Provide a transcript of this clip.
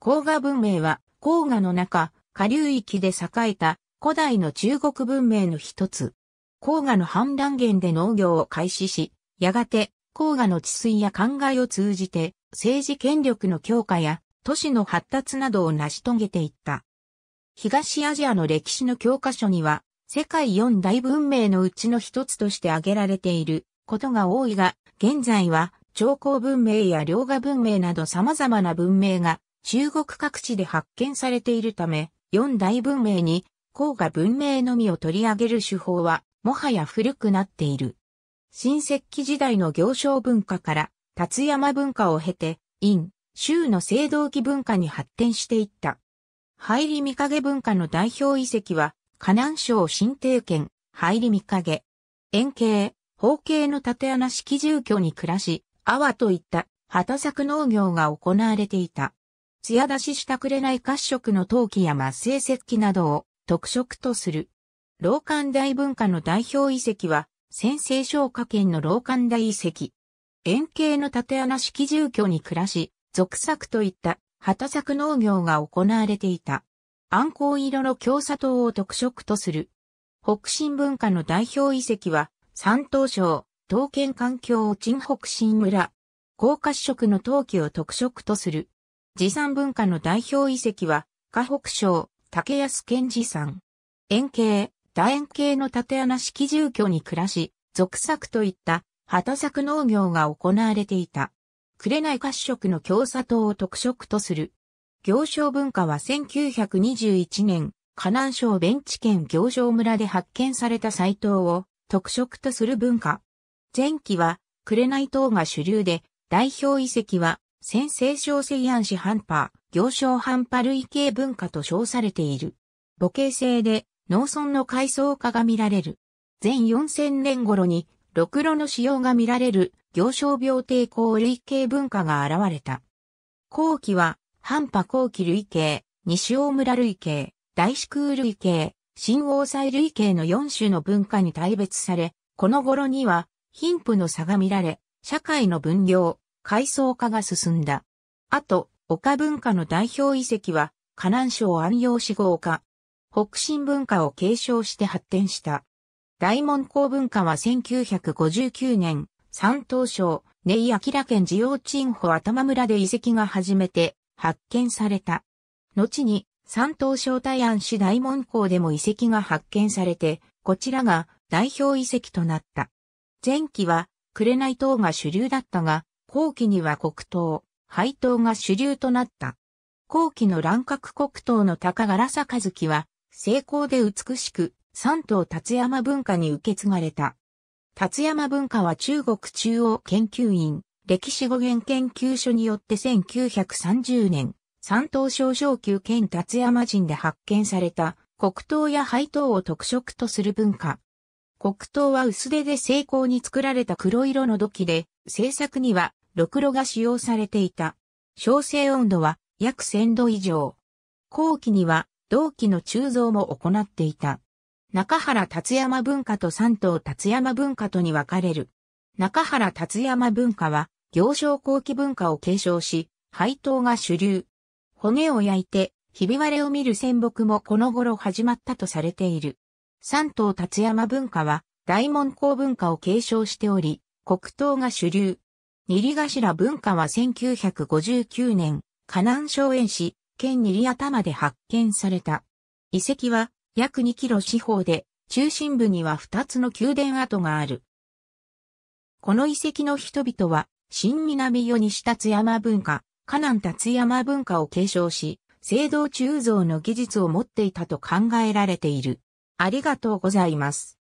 黄河文明は、黄河の中、下流域で栄えた古代の中国文明の一つ。黄河の氾濫源で農業を開始し、やがて黄河の治水や灌漑を通じて政治権力の強化や都市の発達などを成し遂げていった。東アジアの歴史の教科書には、世界四大文明のうちの一つとして挙げられていることが多いが、現在は、長江文明や両河文明など様々な文明が中国各地で発見されているため、四大文明に黄河文明のみを取り上げる手法は、もはや古くなっている。新石器時代の行商文化から、達山文化を経て、陰、州の青銅器文化に発展していった。入り見影文化の代表遺跡は、河南省新定県、入り見影。円形、方形の縦穴式住居に暮らし、阿波といった畑作農業が行われていた。艶出ししたくれない褐色の陶器や末製石器などを特色とする。老館大文化の代表遺跡は、先西昇華圏の老館大遺跡。円形の縦穴式住居に暮らし、俗作といった畑作農業が行われていた。暗光色の京砂糖を特色とする。北新文化の代表遺跡は、山東省、刀剣環境を鎮北新村。高褐色の陶器を特色とする。持参文化の代表遺跡は、河北省、竹安県持参。円形、楕円形の縦穴式住居に暮らし、俗作といった畑作農業が行われていた。紅褐色の共砂糖を特色とする。行商文化は1921年、河南省弁チ県行商村で発見された斎藤を特色とする文化。前期は紅糖が主流で、代表遺跡は先制小西安市半波、行商半波類型文化と称されている。母系性で農村の階層化が見られる。前4000年頃に、ろくろの使用が見られる行商病抵抗類型文化が現れた。後期は、半波後期類型、西大村類型、大四空類型、新大西類型の4種の文化に大別され、この頃には、貧富の差が見られ、社会の分業、階層化が進んだ。あと、岡文化の代表遺跡は、河南省安陽市豪華。北新文化を継承して発展した。大門校文化は1959年、山東省、根井明県地陽鎮保頭村で遺跡が初めて発見された。後に、山東省大安市大門港でも遺跡が発見されて、こちらが代表遺跡となった。前期は、紅塔が主流だったが、後期には黒糖、配糖が主流となった。後期の乱獲黒糖の高柄坂月は、成功で美しく、三島達山文化に受け継がれた。達山文化は中国中央研究院、歴史語源研究所によって1930年、三島少々級兼達山人で発見された、黒糖や配糖を特色とする文化。黒糖は薄手で成功に作られた黒色の土器で、製作にはろくろが使用されていた。焼成温度は約1000度以上。後期には同期の鋳造も行っていた。中原達山文化と三島達山文化とに分かれる。中原達山文化は行商後期文化を継承し、配当が主流。骨を焼いて、ひび割れを見る戦木もこの頃始まったとされている。三島達山文化は大門工文化を継承しており、黒糖が主流。二里頭文化は1959年、河南省園市、県に里頭で発見された。遺跡は約2キロ四方で、中心部には2つの宮殿跡がある。この遺跡の人々は、新南与西立山文化、河南立山文化を継承し、青銅鋳造の技術を持っていたと考えられている。ありがとうございます。